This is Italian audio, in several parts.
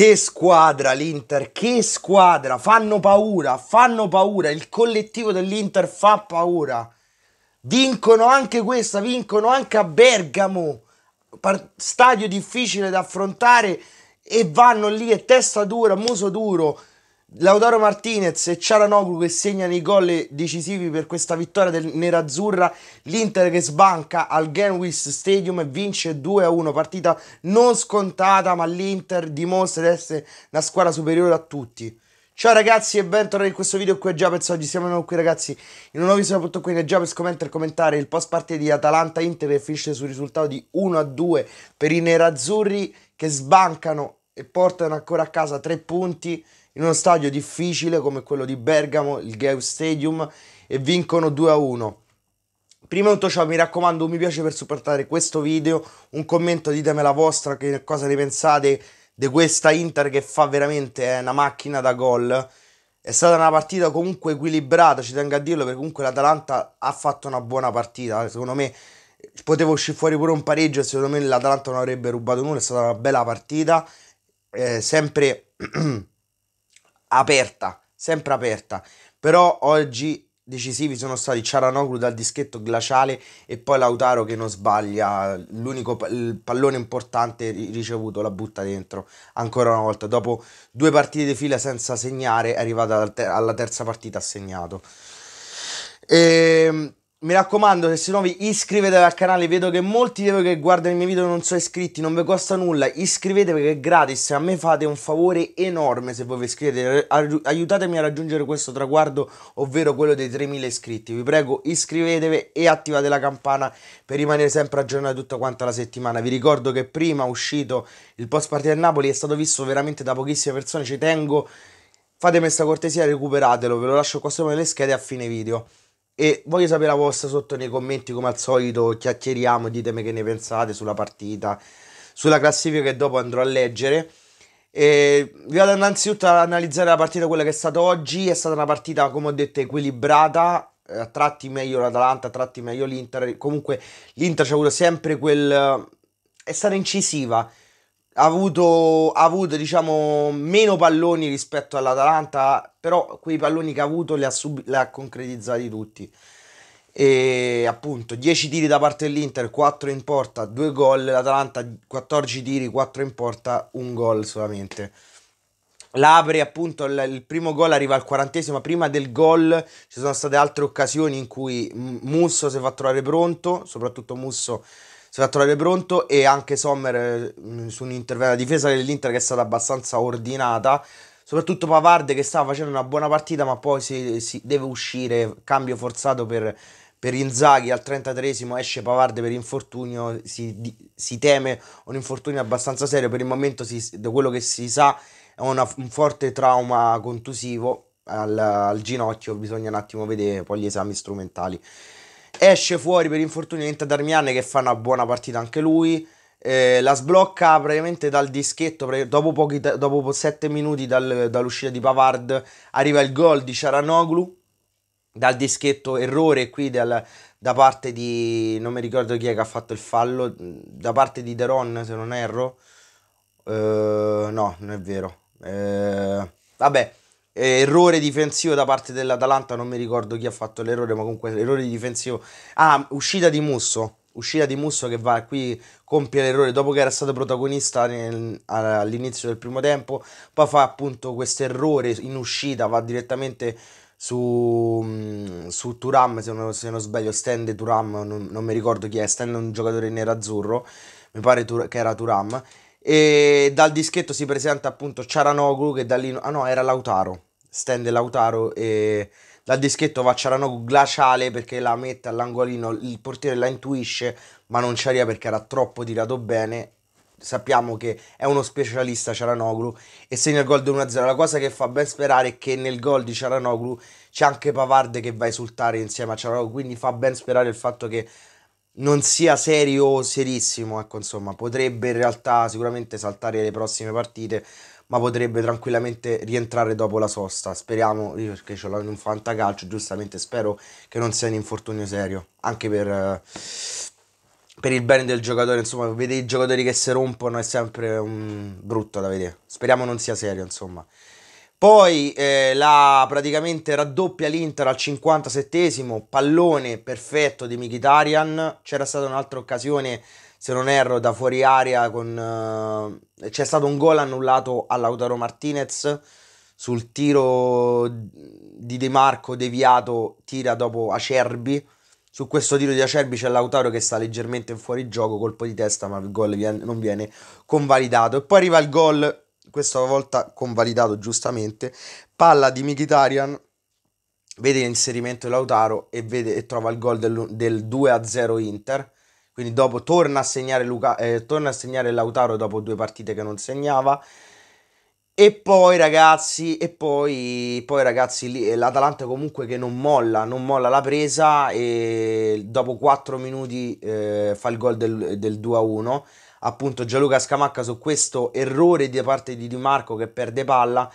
Che squadra l'Inter, che squadra, fanno paura, fanno paura, il collettivo dell'Inter fa paura. Vincono anche questa, vincono anche a Bergamo, stadio difficile da affrontare e vanno lì e testa dura, muso duro, Laudaro Martinez e Ciaranoglu che segnano i gol decisivi per questa vittoria del Nerazzurra, l'Inter che sbanca al Genwis Stadium e vince 2-1, partita non scontata ma l'Inter dimostra di essere una squadra superiore a tutti. Ciao ragazzi e bentornati in questo video qui a Giappes oggi siamo qui ragazzi in un nuovo video appunto qui nel Giapes, commenta e commentare il post partita di Atalanta-Inter che finisce sul risultato di 1-2 per i Nerazzurri che sbancano e portano ancora a casa 3 punti in uno stadio difficile come quello di Bergamo, il Gave Stadium, e vincono 2 a 1. Prima di tutto ciò mi raccomando un mi piace per supportare questo video, un commento ditemi la vostra, che cosa ne pensate di questa Inter che fa veramente eh, una macchina da gol. È stata una partita comunque equilibrata, ci tengo a dirlo, perché comunque l'Atalanta ha fatto una buona partita, secondo me poteva uscire fuori pure un pareggio, secondo me l'Atalanta non avrebbe rubato nulla, è stata una bella partita, eh, sempre aperta, sempre aperta. Però oggi decisivi sono stati Ciaranoglu dal dischetto glaciale e poi Lautaro che non sbaglia, l'unico pallone importante ricevuto la butta dentro ancora una volta. Dopo due partite di fila senza segnare è arrivata alla terza partita ha segnato. E ehm, mi raccomando, se siete nuovi iscrivetevi al canale, vedo che molti di voi che guardano i miei video non sono iscritti, non vi costa nulla, iscrivetevi che è gratis, a me fate un favore enorme se voi vi iscrivete, aiutatemi a raggiungere questo traguardo, ovvero quello dei 3000 iscritti, vi prego iscrivetevi e attivate la campana per rimanere sempre aggiornati tutta quanta la settimana, vi ricordo che prima è uscito il post partita del Napoli, è stato visto veramente da pochissime persone, ci tengo, fatemi questa cortesia, recuperatelo, ve lo lascio qua sopra nelle schede a fine video. E voglio sapere la vostra sotto nei commenti, come al solito, chiacchieriamo, ditemi che ne pensate sulla partita, sulla classifica che dopo andrò a leggere. E vi vado innanzitutto ad analizzare la partita, quella che è stata oggi. È stata una partita, come ho detto, equilibrata. Eh, a tratti meglio l'Atalanta, a tratti meglio l'Inter. Comunque l'Inter ci ha avuto sempre quel... Eh, è stata incisiva ha avuto, ha avuto diciamo, meno palloni rispetto all'Atalanta, però quei palloni che ha avuto li ha, sub- li ha concretizzati tutti. E appunto 10 tiri da parte dell'Inter, 4 in porta, 2 gol, l'Atalanta 14 tiri, 4 in porta, 1 gol solamente. L'apre appunto il, il primo gol arriva al quarantesimo, prima del gol ci sono state altre occasioni in cui Musso si fa trovare pronto, soprattutto Musso si è fatto trovare pronto e anche Sommer eh, su un intervento un'intervento difesa dell'Inter che è stata abbastanza ordinata soprattutto Pavard che stava facendo una buona partita ma poi si, si deve uscire cambio forzato per, per Inzaghi al 33esimo esce Pavard per infortunio si, di, si, teme un infortunio abbastanza serio per il momento si, da quello che si sa è una, un forte trauma contusivo al, al ginocchio bisogna un attimo vedere poi gli esami strumentali esce fuori per infortunio diventa Darmian che fa una buona partita anche lui. Eh, la sblocca praticamente dal dischetto, dopo, pochi, dopo 7 minuti dal, dall'uscita di Pavard arriva il gol di Ciaranoglu, dal dischetto errore qui dal, da parte di, non mi ricordo chi è che ha fatto il fallo, mm, da parte di Deron se non erro, eh, no non è vero, eh, vabbè eh, errore difensivo da parte dell'Atalanta, non mi ricordo chi ha fatto l'errore, ma comunque errore difensivo. Ah, uscita di Musso, uscita di Musso che va qui, compie l'errore dopo che era stato protagonista nel, all'inizio del primo tempo, poi fa appunto questo errore in uscita, va direttamente su, mm, su Turam, se non, se non sbaglio, Stende Turam, non, non, mi ricordo chi è, Stende è un giocatore nero-azzurro, mi pare Tur- che era Turam, e dal dischetto si presenta appunto Ciaranoglu che da lì, ah no, era Lautaro, stende Lautaro e dal dischetto va Ciaranoglu glaciale perché la mette all'angolino, il portiere la intuisce ma non ci arriva perché era troppo tirato bene. Sappiamo che è uno specialista Ciaranoglu e segna il gol del 1-0. La cosa che fa ben sperare è che nel gol di Ciaranoglu c'è anche Pavard che va a esultare insieme a Ciaranoglu, quindi fa ben sperare il fatto che non sia serio o serissimo, ecco insomma, potrebbe in realtà sicuramente saltare le prossime partite, ma potrebbe tranquillamente rientrare dopo la sosta. Speriamo, io perché ce l'ho in un fantacalcio, giustamente spero che non sia un infortunio serio, anche per, eh, per il bene del giocatore, insomma, vedere i giocatori che si rompono è sempre um, brutto da vedere. Speriamo non sia serio, insomma. Poi eh, la praticamente raddoppia l'Inter al 57 pallone perfetto di Mkhitaryan, c'era stata un'altra occasione se non erro, da fuori aria con... Uh, c'è stato un gol annullato all'Autaro Martinez sul tiro di De Marco deviato, tira dopo Acerbi. Su questo tiro di Acerbi c'è Lautaro che sta leggermente in fuori gioco, colpo di testa, ma il gol viene, non viene convalidato. E poi arriva il gol, questa volta convalidato giustamente, palla di Mkhitaryan, vede l'inserimento di Lautaro e, vede, e trova il gol del, del 2-0 Inter quindi dopo torna a segnare, Luca, eh, torna a segnare Lautaro dopo due partite che non segnava. E poi ragazzi, e poi, poi ragazzi, eh, l'Atalanta comunque che non molla, non molla la presa e dopo 4 minuti eh, fa il gol del, del 2-1. Appunto Gianluca Scamacca su questo errore da parte di Di Marco che perde palla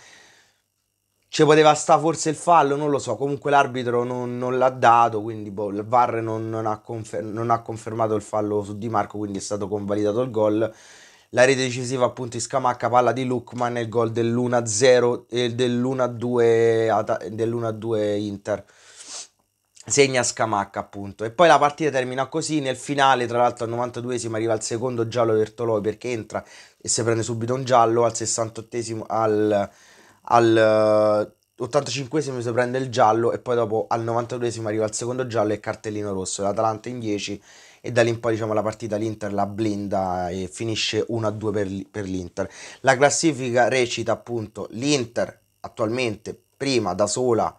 ci poteva stare forse il fallo, non lo so, comunque l'arbitro non, non l'ha dato, quindi boh, il VAR non, non, ha confer- non, ha confermato il fallo su Di Marco, quindi è stato convalidato il gol. La rete decisiva appunto di Scamacca, palla di Lukman e il gol dell'1-0 e dell'1-2, dell'1-2 Inter. Segna Scamacca appunto. E poi la partita termina così, nel finale tra l'altro al 92esimo arriva il secondo giallo di Toloi perché entra e si prende subito un giallo al 68esimo al al 85esimo eh, si prende il giallo e poi dopo al 92esimo arriva il secondo giallo e cartellino rosso, l'Atalanta in 10 e da lì in poi diciamo, la partita l'Inter la blinda e finisce 1-2 per, per l'Inter. La classifica recita appunto l'Inter attualmente prima da sola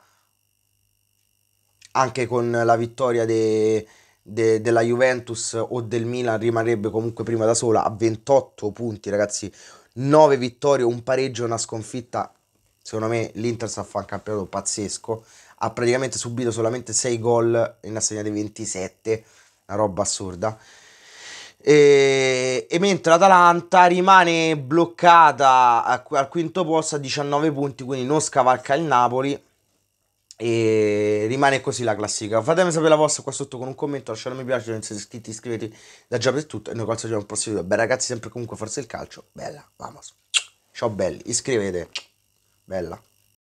anche con la vittoria de, de, della Juventus o del Milan rimarrebbe comunque prima da sola a 28 punti ragazzi 9 vittorie, un pareggio e una sconfitta Secondo me l'Inter sta a fare un campionato pazzesco. Ha praticamente subito solamente 6 gol e ne ha segnati 27, una roba assurda. E, e, mentre l'Atalanta rimane bloccata a, al quinto posto a 19 punti, quindi non scavalca il Napoli e rimane così la classifica. Fatemi sapere la vostra qua sotto con un commento, lasciate un mi piace, non siete iscritti, iscrivetevi da già per tutto e noi qua ci vediamo al prossimo video. Beh ragazzi, sempre comunque forse il calcio, bella, vamos. Ciao belli, iscrivete. Bella.